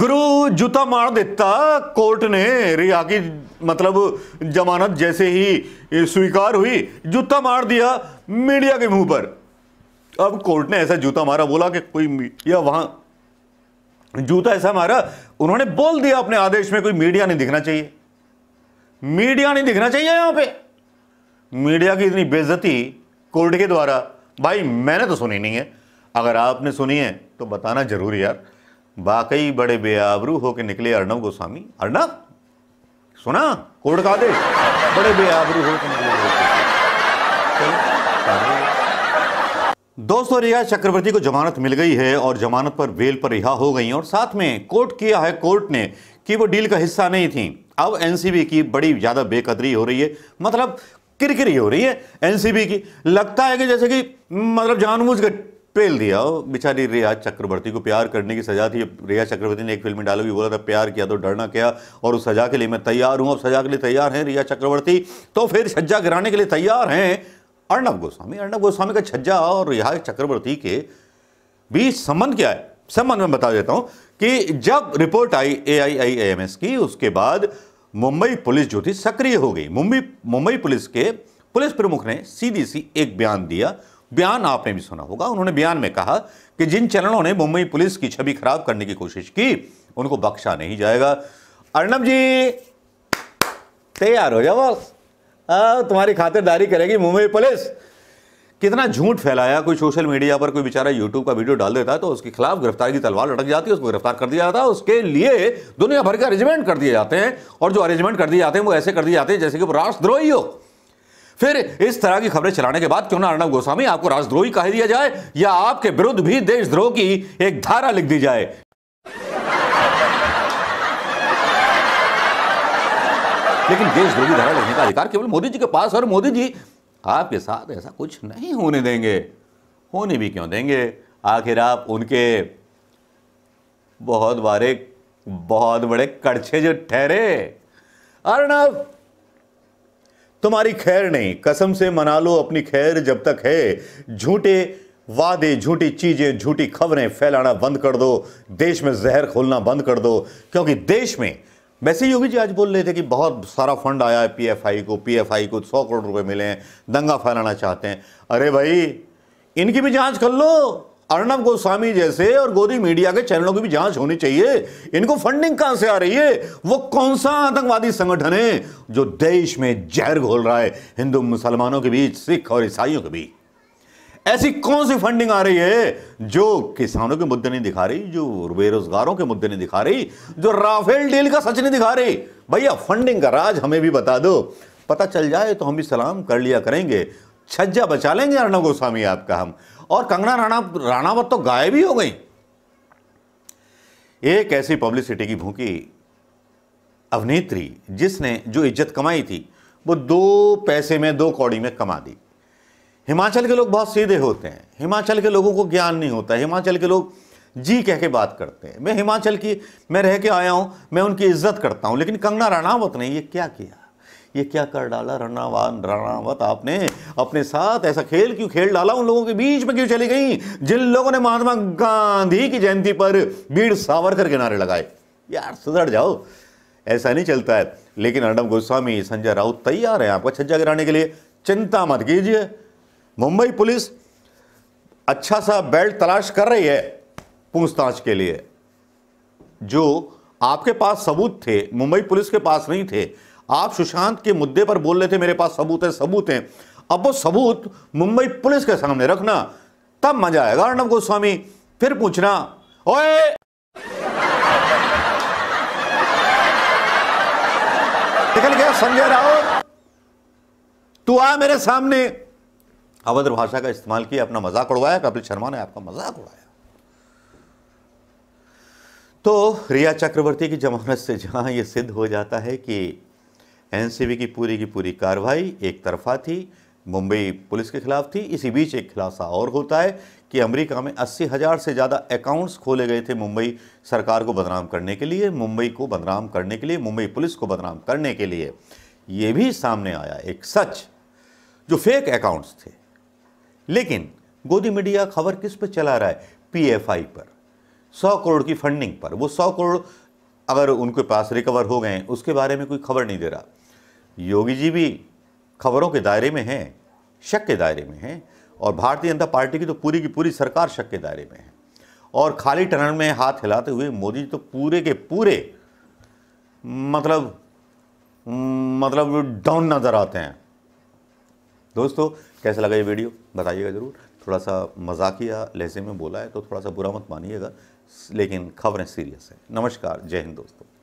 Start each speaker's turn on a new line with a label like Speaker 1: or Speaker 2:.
Speaker 1: गुरु जूता मार देता कोर्ट ने रिहा की मतलब जमानत जैसे ही स्वीकार हुई जूता मार दिया मीडिया के मुंह पर अब कोर्ट ने ऐसा जूता मारा बोला कि कोई या वहां जूता ऐसा मारा उन्होंने बोल दिया अपने आदेश में कोई मीडिया नहीं दिखना चाहिए मीडिया नहीं दिखना चाहिए यहां पे मीडिया की इतनी बेजती कोर्ट के द्वारा भाई मैंने तो सुनी नहीं है अगर आपने सुनी है तो बताना जरूर यार वाकई बड़े बेआबरू होके निकले अर्णव गोस्वामी अर्णव सुना कोर्ट का आदेश बड़े बेआबरू होके निकले दोस्तों रिहा चक्रवर्ती को जमानत मिल गई है और जमानत पर बेल पर रिहा हो गई और साथ में कोर्ट किया है कोर्ट ने कि वो डील का हिस्सा नहीं थी अब एनसीबी की बड़ी ज़्यादा बेकदरी हो रही है मतलब किरकिरी हो रही है एनसीबी की लगता है कि जैसे कि मतलब जानबूझ कर पेल दिया बेचारी रिया चक्रवर्ती को प्यार करने की सजा थी रिया चक्रवर्ती ने एक फिल्म में डालो भी बोला था प्यार किया तो डरना क्या और उस सजा के लिए मैं तैयार हूँ अब सजा के लिए तैयार हैं रिया चक्रवर्ती तो फिर छज्जा गिराने के लिए तैयार हैं अर्णब गोस्वामी अर्णब गोस्वामी का छज्जा और रिहा चक्रवर्ती के बीच संबंध क्या है संबंध में बता देता हूँ कि जब रिपोर्ट आई A I I M S की उसके बाद मुंबई पुलिस जो थी सक्रिय हो गई मुंबई मुंबई पुलिस के पुलिस प्रमुख ने सीधी सी एक बयान दिया बयान आपने भी सुना होगा उन्होंने बयान में कहा कि जिन चरणों ने मुंबई पुलिस की छवि खराब करने की कोशिश की उनको बख्शा नहीं जाएगा अर्णब जी तैयार हो जाओ तुम्हारी खातिरदारी करेगी मुंबई पुलिस कितना झूठ फैलाया कोई सोशल मीडिया पर कोई बेचारा यूट्यूब का वीडियो डाल देता है तो उसके खिलाफ गिरफ्तारी की तलवार लटक जाती है उसको गिरफ्तार कर दिया जाता है उसके लिए दुनिया भर के अरेंजमेंट कर दिए जाते हैं और जो अरेंजमेंट कर दिए जाते हैं वो ऐसे कर दिए जाते हैं जैसे कि वो राष्ट्रद्रोही हो फिर इस तरह की खबरें चलाने के बाद क्यों ना अर्णब गोस्वामी आपको राजद्रोही कह दिया जाए या आपके विरुद्ध भी देशद्रोह की एक धारा लिख दी जाए लेकिन देशद्रोह की धारा लिखने का अधिकार केवल मोदी जी के पास और मोदी जी आपके साथ ऐसा कुछ नहीं होने देंगे होने भी क्यों देंगे आखिर आप उनके बहुत बारे बहुत बड़े कड़छे जो ठहरे अर्णब तुम्हारी खैर नहीं कसम से मना लो अपनी खैर जब तक है झूठे वादे झूठी चीज़ें झूठी खबरें फैलाना बंद कर दो देश में जहर खोलना बंद कर दो क्योंकि देश में वैसे योगी जी आज बोल रहे थे कि बहुत सारा फंड आया है पीएफआई को पीएफआई को सौ करोड़ रुपए मिले हैं दंगा फैलाना चाहते हैं अरे भाई इनकी भी जांच कर लो अर्णब गोस्वामी जैसे और गोदी मीडिया के चैनलों की भी जांच होनी चाहिए इनको फंडिंग कहां से आ रही है वो कौन सा आतंकवादी संगठन है जो देश में जहर घोल रहा है हिंदू मुसलमानों के बीच सिख और ईसाइयों के बीच ऐसी कौन सी फंडिंग आ रही है जो किसानों के मुद्दे नहीं दिखा रही जो बेरोजगारों के मुद्दे नहीं दिखा रही जो राफेल डील का सच नहीं दिखा रही भैया फंडिंग का राज हमें भी बता दो पता चल जाए तो हम भी सलाम कर लिया करेंगे छज्जा बचा लेंगे अर्णव गोस्वामी आपका हम और कंगना राणा राणावत तो गायब ही हो गई एक ऐसी पब्लिसिटी की भूखी अभिनेत्री जिसने जो इज्जत कमाई थी वो दो पैसे में दो कौड़ी में कमा दी हिमाचल के लोग बहुत सीधे होते हैं हिमाचल के लोगों को ज्ञान नहीं होता हिमाचल के लोग जी कह के बात करते हैं मैं हिमाचल की मैं रह के आया हूँ मैं उनकी इज्जत करता हूँ लेकिन कंगना राणावत ने ये क्या किया ये क्या कर डाला रणावान रणावत आपने अपने साथ ऐसा खेल क्यों खेल डाला उन लोगों के बीच में क्यों चली गई जिन लोगों ने महात्मा गांधी की जयंती पर भीड़ सावरकर के नारे लगाए यार सुधर जाओ ऐसा नहीं चलता है लेकिन अर्णब गोस्वामी संजय राउत तैयार है आपका छज्जा गिराने के लिए चिंता मत कीजिए मुंबई पुलिस अच्छा सा बेल्ट तलाश कर रही है पूछताछ के लिए जो आपके पास सबूत थे मुंबई पुलिस के पास नहीं थे आप सुशांत के मुद्दे पर बोल रहे थे मेरे पास सबूत है सबूत हैं अब वो सबूत मुंबई पुलिस के सामने रखना तब मजा आएगा अर्णब गोस्वामी फिर पूछना ओए निकल गया संजय राउत तू आ मेरे सामने अभद्र भाषा का इस्तेमाल किया अपना मजाक उड़वाया कपिल शर्मा ने आपका मजाक उड़ाया तो रिया चक्रवर्ती की जमानत से जहां यह सिद्ध हो जाता है कि एनसीबी की पूरी की पूरी कार्रवाई एक तरफा थी मुंबई पुलिस के खिलाफ थी इसी बीच एक खुलासा और होता है कि अमेरिका में अस्सी हज़ार से ज़्यादा अकाउंट्स खोले गए थे मुंबई सरकार को बदनाम करने के लिए मुंबई को बदनाम करने के लिए मुंबई पुलिस को बदनाम करने के लिए ये भी सामने आया एक सच जो फेक अकाउंट्स थे लेकिन गोदी मीडिया खबर किस पर चला रहा है पी पर सौ करोड़ की फंडिंग पर वो सौ करोड़ अगर उनके पास रिकवर हो गए उसके बारे में कोई खबर नहीं दे रहा योगी जी भी खबरों के दायरे में हैं शक के दायरे में हैं और भारतीय जनता पार्टी की तो पूरी की पूरी सरकार शक के दायरे में है और खाली टनल में हाथ हिलाते हुए मोदी जी तो पूरे के पूरे मतलब मतलब डाउन नज़र आते हैं दोस्तों कैसा लगा ये वीडियो बताइएगा ज़रूर थोड़ा सा मजाकिया लहजे में बोला है तो थोड़ा सा बुरा मत मानिएगा लेकिन खबरें सीरियस हैं नमस्कार जय हिंद दोस्तों